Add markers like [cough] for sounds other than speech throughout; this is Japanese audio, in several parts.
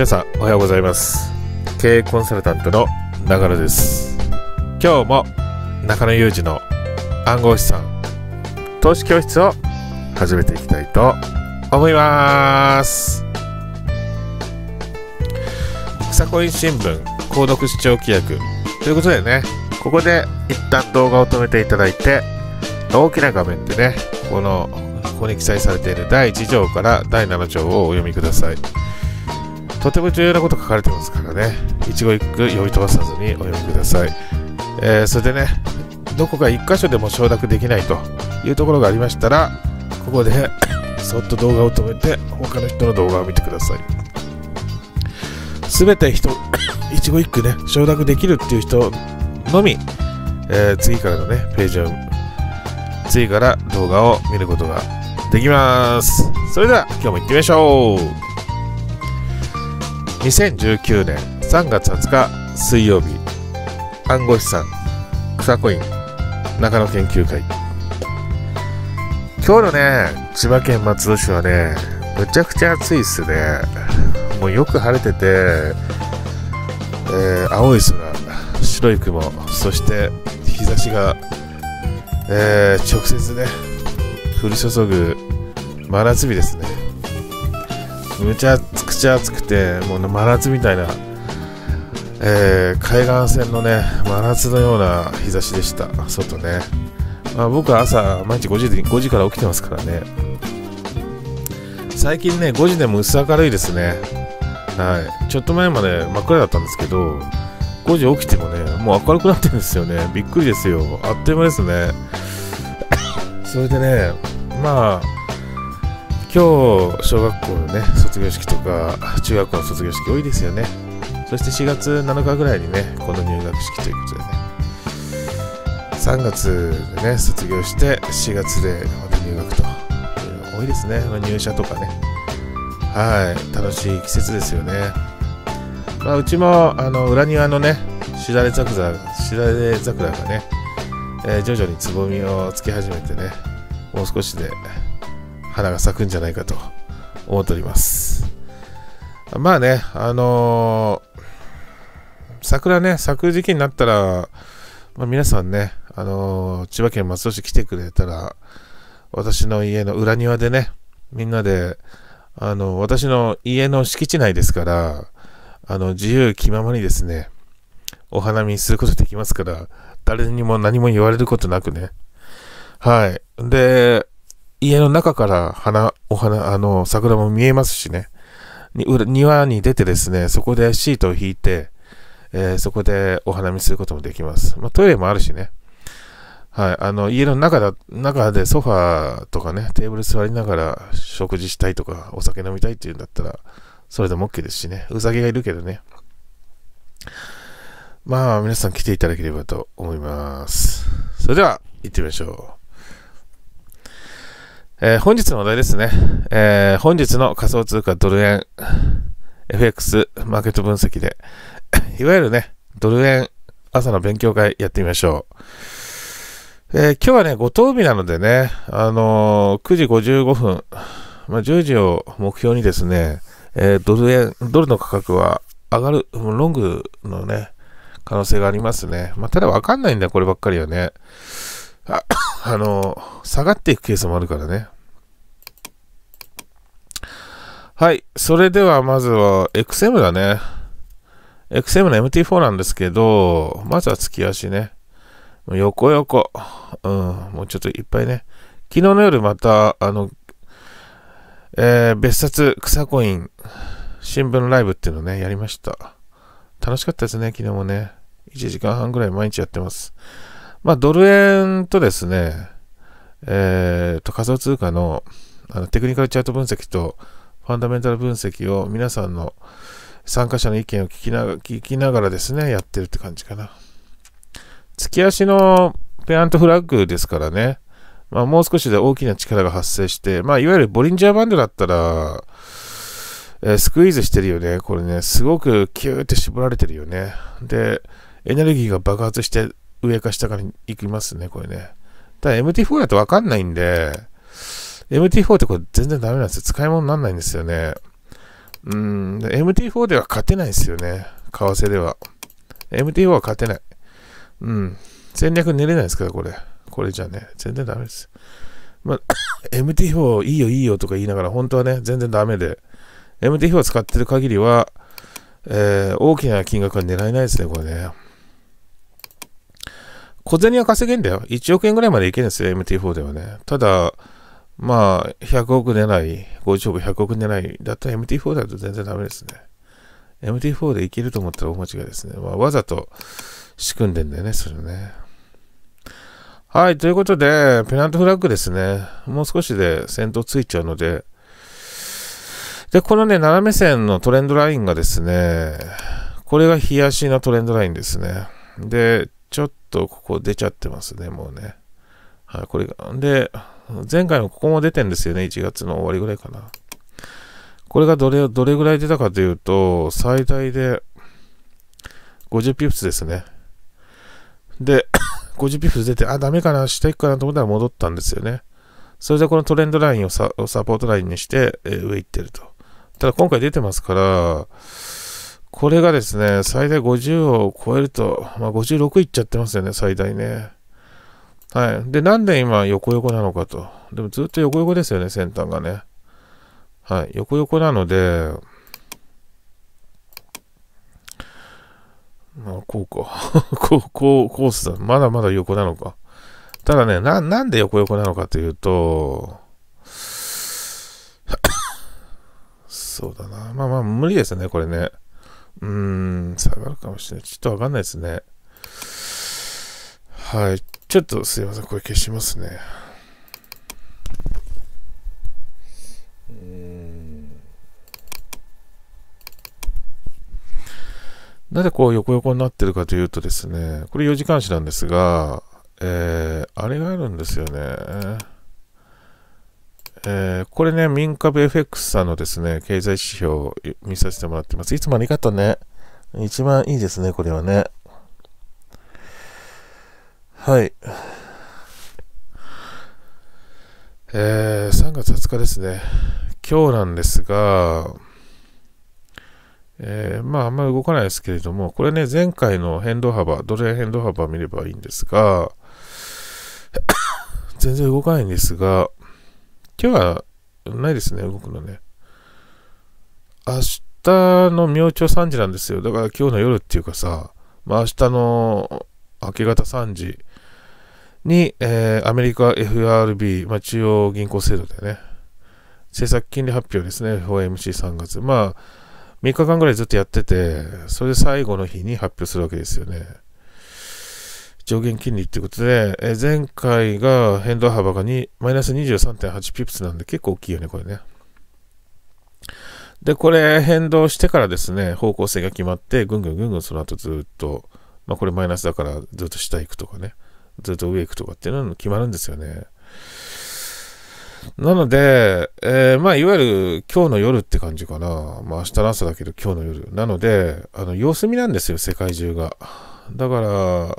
皆さんおはようございます経営コンサルタントの長野です今日も中野裕二の暗号資産投資教室を始めていきたいと思います草コイン新聞購読視聴規約ということでねここで一旦動画を止めていただいて大きな画面でねこのここに記載されている第1条から第7条をお読みくださいとても重要なこと書かれてますからね一語一句読み飛ばさずにお読みください、えー、それでねどこか1箇所でも承諾できないというところがありましたらここで [coughs] そっと動画を止めて他の人の動画を見てください全て人 [coughs] 一語一句ね承諾できるっていう人のみ、えー、次からのねページを次から動画を見ることができますそれでは今日も行ってみましょう2019年3月20日水曜日暗号資産草コイン中野研究会今日のね千葉県松戸市はねむちゃくちゃ暑いっすねもうよく晴れてて、えー、青い空白い雲そして日差しが、えー、直接ね降り注ぐ真夏日ですねむちゃくちゃ暑くてもう真夏みたいな、えー、海岸線のね真夏のような日差しでした外ね、まあ、僕は朝毎日5時 ,5 時から起きてますからね最近ね5時でも薄明るいですねはいちょっと前まで真っ暗だったんですけど5時起きてもねもう明るくなってるんですよねびっくりですよあっという間ですね [coughs] それでねまあ今日小学校のね卒業式とか中学校の卒業式多いですよねそして4月7日ぐらいにねこの入学式ということでね3月でね卒業して4月でまた入学と多いですね入社とかねはい楽しい季節ですよね、まあ、うちもあの裏庭のねしだれ桜しだれ桜がね、えー、徐々につぼみをつき始めてねもう少しで花が咲くんじゃないかと思っております。まあね、あのー、桜ね、咲く時期になったら、まあ、皆さんね、あのー、千葉県松戸市来てくれたら、私の家の裏庭でね、みんなで、あのー、私の家の敷地内ですから、あの、自由気ままにですね、お花見することできますから、誰にも何も言われることなくね。はい。で、家の中から花、お花、あの、桜も見えますしね。に庭に出てですね、そこでシートを引いて、えー、そこでお花見することもできます。まあ、トイレもあるしね。はい、あの、家の中だ、中でソファーとかね、テーブル座りながら食事したいとか、お酒飲みたいっていうんだったら、それでも OK ですしね。うさぎがいるけどね。まあ、皆さん来ていただければと思います。それでは、行ってみましょう。えー、本日のお題ですね。えー、本日の仮想通貨ドル円 FX マーケット分析で、[laughs] いわゆるね、ドル円朝の勉強会やってみましょう。えー、今日はね、ご当日なのでね、あの9時55分、まあ、10時を目標にですね、えドル円、ドルの価格は上がる、ロングのね、可能性がありますね。まあ、ただわかんないんだよ、こればっかりはね。あの、下がっていくケースもあるからね。はい。それでは、まずは XM だね。XM の MT4 なんですけど、まずは突き足ね。横横。うん。もうちょっといっぱいね。昨日の夜また、あの、えー、別冊草コイン新聞ライブっていうのね、やりました。楽しかったですね、昨日もね。1時間半ぐらい毎日やってます。まあ、ドル円とですね、えー、と仮想通貨のあのテクニカルチャート分析とファンダメンタル分析を皆さんの参加者の意見を聞きな聞きながらですね、やってるって感じかな。月足のペアントフラッグですからね、まあ、もう少しで大きな力が発生して、まあ、いわゆるボリンジャーバンドだったら、えー、スクイーズしてるよね。これね、すごくキューって絞られてるよね。で、エネルギーが爆発して上か下かに行きますね、これね。ただ MT4 だとわかんないんで、MT4 ってこれ全然ダメなんですよ。使い物にならないんですよね。うん、MT4 では勝てないですよね。為替では。MT4 は勝てない。うん。戦略練れないですから、これ。これじゃね、全然ダメです。まあ、MT4 [coughs] いいよいいよとか言いながら、本当はね、全然ダメで。MT4 を使ってる限りは、えー、大きな金額は狙えないですね、これね。小銭は稼げんだよ。1億円ぐらいまでいけるんですよ、MT4 ではね。ただ、まあ、100億出ない、50億、100億出ない、だったら MT4 だと全然ダメですね。MT4 でいけると思ったら大間違いですね。まあ、わざと仕組んでんだよね、それね。はい、ということで、ペナントフラッグですね。もう少しで先頭ついちゃうので、で、このね、斜め線のトレンドラインがですね、これが冷やしなトレンドラインですね。で、ちょっとここ出ちゃってますね、もうね。はい、これが。で、前回のここも出てんですよね、1月の終わりぐらいかな。これがどれ、どれぐらい出たかというと、最大で50ピプスですね。で、50 [coughs] ピプス出て、あ、ダメかな、下行くかなと思ったら戻ったんですよね。それでこのトレンドラインをサポートラインにして、えー、上行ってると。ただ今回出てますから、これがですね、最大50を超えると、まあ、56いっちゃってますよね、最大ね。はい。で、なんで今横横なのかと。でもずっと横横ですよね、先端がね。はい。横横なので、まあ、こうか。[laughs] こう、こう、コースだ。まだまだ横なのか。ただね、な、なんで横横なのかというと、[coughs] そうだな。まあまあ、無理ですね、これね。うん、下がるかもしれない。ちょっとわかんないですね。はい。ちょっとすいません。これ消しますね。なぜこう横横になってるかというとですね、これ4時間視なんですが、えー、あれがあるんですよね。えーこれね、民株 FX さんのですね、経済指標を見させてもらってます。いつもありがとうね。一番いいですね、これはね。はい。えー、3月20日ですね。今日なんですが、えー、まあ、あんまり動かないですけれども、これね、前回の変動幅、ドル円変動幅を見ればいいんですが、[coughs] 全然動かないんですが、今日はないですね、動くのね。明日の明朝3時なんですよ。だから今日の夜っていうかさ、まあ、明日の明け方3時に、えー、アメリカ FRB、まあ、中央銀行制度でね、政策金利発表ですね、FOMC3 月。まあ、3日間ぐらいずっとやってて、それで最後の日に発表するわけですよね。上限金利ということで、え前回が変動幅がマイナス23.8ピプスなんで結構大きいよね、これね。で、これ変動してからですね、方向性が決まって、ぐんぐんぐんぐんその後ずっと、まあこれマイナスだからずっと下行くとかね、ずっと上行くとかっていうのが決まるんですよね。なので、えー、まあ、いわゆる今日の夜って感じかな。まあ、明日の朝だけど今日の夜。なので、あの、様子見なんですよ、世界中が。だか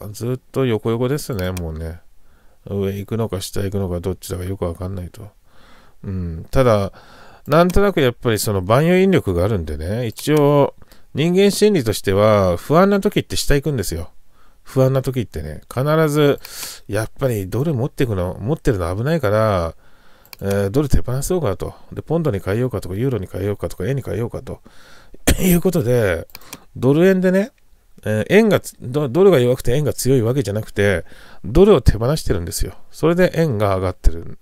らずっと横横ですねもうね上行くのか下行くのかどっちだかよくわかんないと、うん、ただなんとなくやっぱりその万有引力があるんでね一応人間心理としては不安な時って下行くんですよ不安な時ってね必ずやっぱりドル持ってくの持ってるの危ないからえー、ドル手放そうかと。で、ポンドに変えようかとか、ユーロに変えようかとか、円に変えようかと。[laughs] いうことで、ドル円でね、えー、円がド、ドルが弱くて円が強いわけじゃなくて、ドルを手放してるんですよ。それで円が上がってる。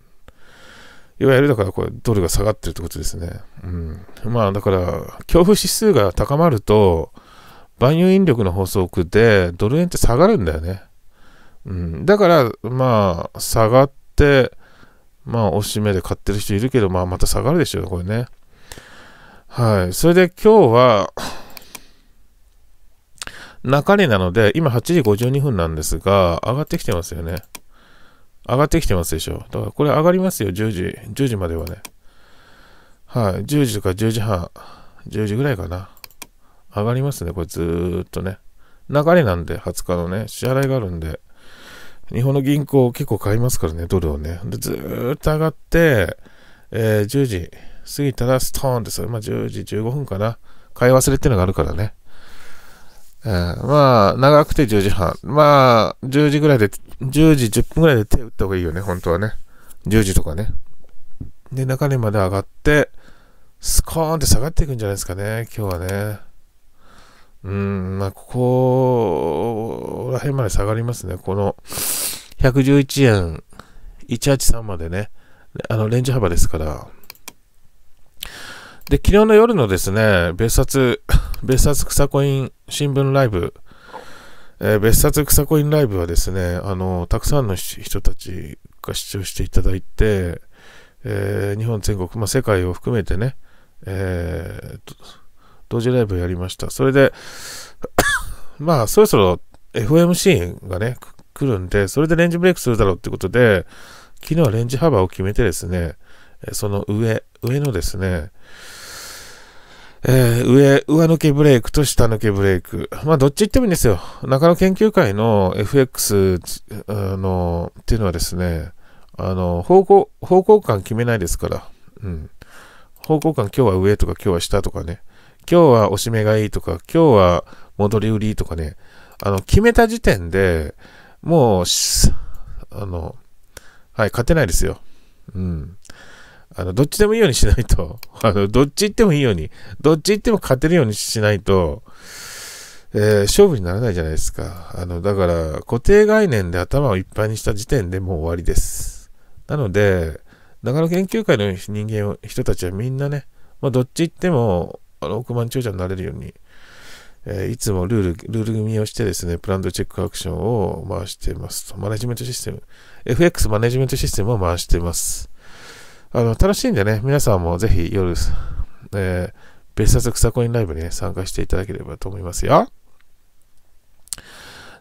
いわゆるだからこれドルが下がってるってことですね。うん。まあだから、恐怖指数が高まると、万有引力の法則でドル円って下がるんだよね。うん。だから、まあ、下がって、まあ、押しめで買ってる人いるけど、まあ、また下がるでしょう、これね。はい。それで今日は中身なので、今8時52分なんですが、上がってきてますよね。上がってきてますでしょ。だからこれ上がりますよ、10時。10時まではね。はい、10時とか10時半、10時ぐらいかな。上がりますね、これずーっとね。流れなんで、20日のね、支払いがあるんで。日本の銀行結構買いますからね、ドルをね。でずーっと上がって、えー、10時過ぎたらストーンってそれ、まあ、10時15分かな。買い忘れっていうのがあるからね。まあ、長くて10時半。まあ、10時ぐらいで、10時10分ぐらいで手打った方がいいよね、本当はね。10時とかね。で、中にまで上がって、スコーンって下がっていくんじゃないですかね、今日はね。うん、まあ、ここら辺まで下がりますね。この、111円183までね、あの、レンジ幅ですから、で、昨日の夜のですね、別冊、[laughs] 別冊草コイン新聞ライブ、えー、別冊草コインライブはですね、あの、たくさんの人たちが視聴していただいて、えー、日本全国、まあ、世界を含めてね、えー、同時ライブやりました。それで、[coughs] まあ、そろそろ FMC がね、来るんで、それでレンジブレイクするだろうってことで、昨日はレンジ幅を決めてですね、その上、上のですね、えー、上、上抜けブレイクと下抜けブレイク。まあ、どっち行ってもいいんですよ。中野研究会の FX の、っていうのはですね、あの、方向、方向感決めないですから。うん。方向感今日は上とか今日は下とかね。今日は押し目がいいとか、今日は戻り売りとかね。あの、決めた時点で、もう、あの、はい、勝てないですよ。うん。あの、どっちでもいいようにしないと、[laughs] あの、どっち行ってもいいように、どっち行っても勝てるようにしないと、えー、勝負にならないじゃないですか。あの、だから、固定概念で頭をいっぱいにした時点でもう終わりです。なので、長野研究会の人間を、人たちはみんなね、まあ、どっち行っても、あの、億万長者になれるように、えー、いつもルール、ルール組みをしてですね、プランドチェックアクションを回してますと。マネジメントシステム、FX マネジメントシステムを回してます。あの、楽しいんでね、皆さんもぜひ夜、えー、別冊草コインライブにね、参加していただければと思いますよ。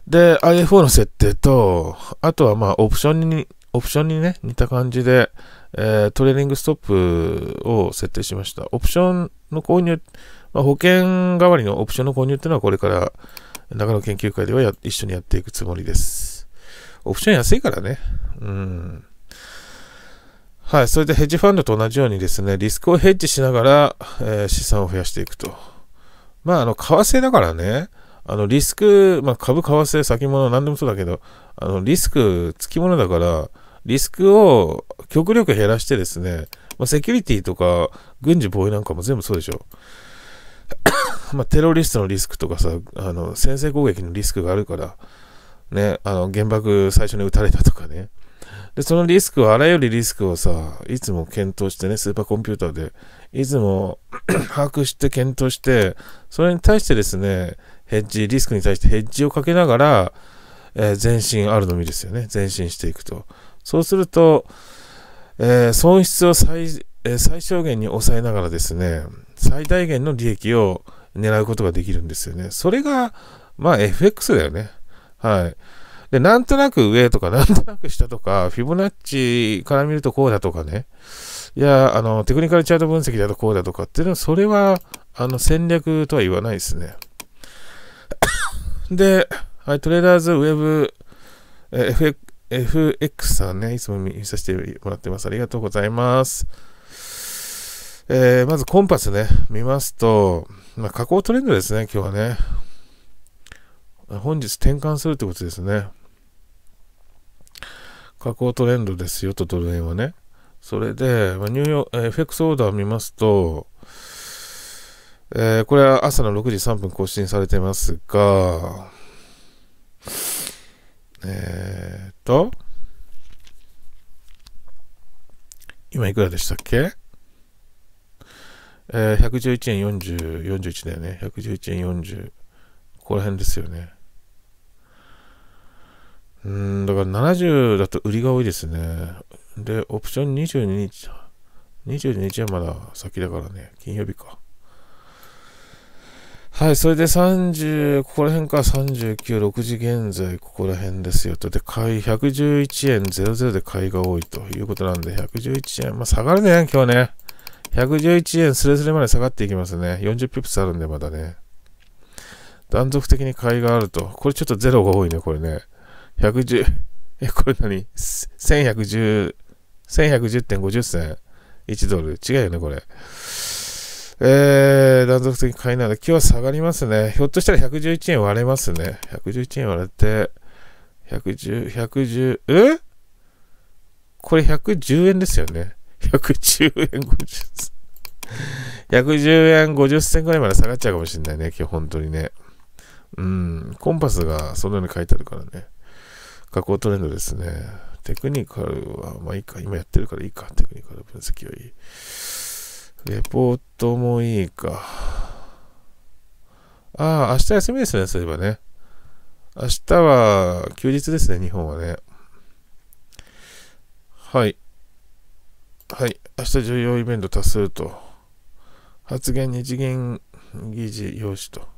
で、IFO の設定と、あとはまあ、オプションに、オプションにね、似た感じで、えー、トレーニングストップを設定しました。オプションの購入、まあ、保険代わりのオプションの購入っていうのはこれから長野研究会では一緒にやっていくつもりです。オプション安いからね。うん。はい、それでヘッジファンドと同じようにですね、リスクをヘッジしながら、えー、資産を増やしていくと。まあ、あの、為替だからね、あの、リスク、まあ、株、為替、先物、何でもそうだけど、あの、リスク、付き物だから、リスクを極力減らしてですね、まあ、セキュリティとか、軍事防衛なんかも全部そうでしょ。[coughs] まあ、テロリストのリスクとかさ、あの、先制攻撃のリスクがあるから、ね、あの、原爆最初に撃たれたとかね、で、そのリスクを、あらゆるリスクをさ、いつも検討してね、スーパーコンピューターで、いつも [clears throat] 把握して検討して、それに対してですね、ヘッジ、リスクに対してヘッジをかけながら、えー、前進あるのみですよね。前進していくと。そうすると、えー、損失を最,、えー、最小限に抑えながらですね、最大限の利益を狙うことができるんですよね。それが、まあ FX だよね。はい。で、なんとなく上とか、なんとなく下とか、フィボナッチから見るとこうだとかね。いや、あの、テクニカルチャート分析だとこうだとかっていうのは、それは、あの、戦略とは言わないですね。で、はい、トレーダーズウェブ、え FX, FX さんね、いつも見させてもらってます。ありがとうございます。えー、まずコンパスね、見ますと、まあ、下降トレンドですね、今日はね。本日転換するってことですね。下降トレンドですよとドル円はね。それで、まニューヨーク、FX オーダーを見ますと、えー、これは朝の6時3分更新されてますが、えーと、今いくらでしたっけえー、111円40、41だよね。111円40。ここら辺ですよね。うん、だから70だと売りが多いですね。で、オプション22日、22日はまだ先だからね、金曜日か。はい、それで30、ここら辺か39、6時現在、ここら辺ですよと。で、買い、111円00で買いが多いということなんで、111円、まあ下がるね、今日ね。111円すれすれまで下がっていきますね。40ピプスあるんで、まだね。断続的に買いがあると。これちょっとゼロが多いね、これね。110、え、これ何 ?1110、1110.50銭。1ドル。違うよね、これ。えー、断続的に買いなら、今日は下がりますね。ひょっとしたら111円割れますね。111円割れて、110、110、えこれ110円ですよね。110円50銭。110円50銭ぐらいまで下がっちゃうかもしれないね、今日本当にね。うん、コンパスがそのように書いてあるからね。加工トレンドですね。テクニカルは、まあいいか、今やってるからいいか、テクニカル分析はいい。レポートもいいか。ああ、明日休みですね、そういえばね。明日は休日ですね、日本はね。はい。はい。明日重要イベント多数と。発言日銀議事要紙と。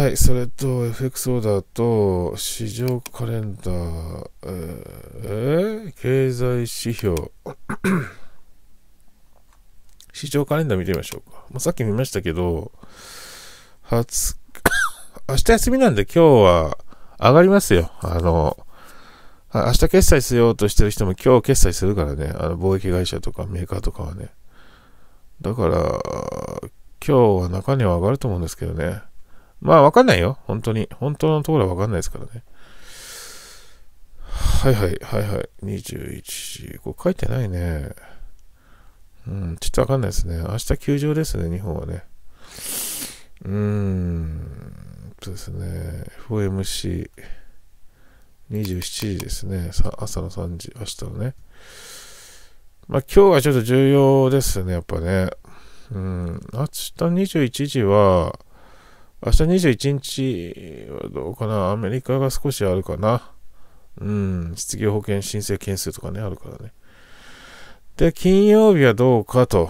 はい、それと FX オーダーと市場カレンダー、えー、経済指標 [coughs] 市場カレンダー見てみましょうか。まあ、さっき見ましたけど、初、[coughs] 明日休みなんで今日は上がりますよ。あの、明日決済しようとしてる人も今日決済するからね。あの貿易会社とかメーカーとかはね。だから、今日は中には上がると思うんですけどね。まあ、わかんないよ。本当に。本当のところはわかんないですからね。はいはい、はいはい。21時。これ書いてないね。うん、ちょっとわかんないですね。明日休場ですね、日本はね。うーん、そうですね。FOMC。27時ですね。さ朝の3時、明日のね。まあ今日はちょっと重要ですね、やっぱね。うん、明日21時は、明日21日はどうかなアメリカが少しあるかなうん、失業保険申請件数とかね、あるからね。で、金曜日はどうかと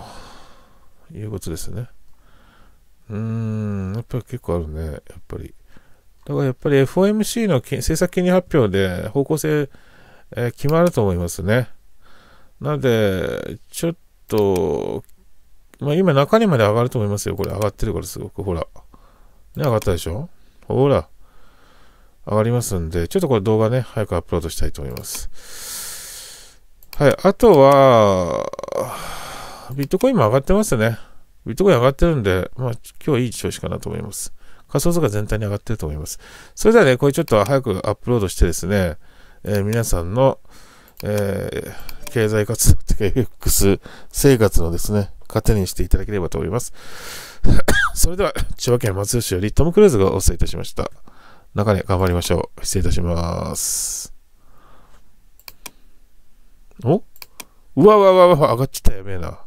いうことですね。うーん、やっぱり結構あるね、やっぱり。だからやっぱり FOMC の政策金利発表で方向性、えー、決まると思いますね。なので、ちょっと、まあ今中にまで上がると思いますよ。これ上がってるからすごく、ほら。ね、上がったでしょほら。上がりますんで、ちょっとこれ動画ね、早くアップロードしたいと思います。はい。あとは、ビットコインも上がってますね。ビットコイン上がってるんで、まあ、今日はいい調子かなと思います。仮想通貨全体に上がってると思います。それではね、これちょっと早くアップロードしてですね、えー、皆さんの、えー、経済活動と X 生活のですね、糧にしていただければと思います。[coughs] それでは、千葉県松吉よりトム・クルーズがお伝えいたしました。中で頑張りましょう。失礼いたします。おうわわわわ、上がっちゃったやべえな。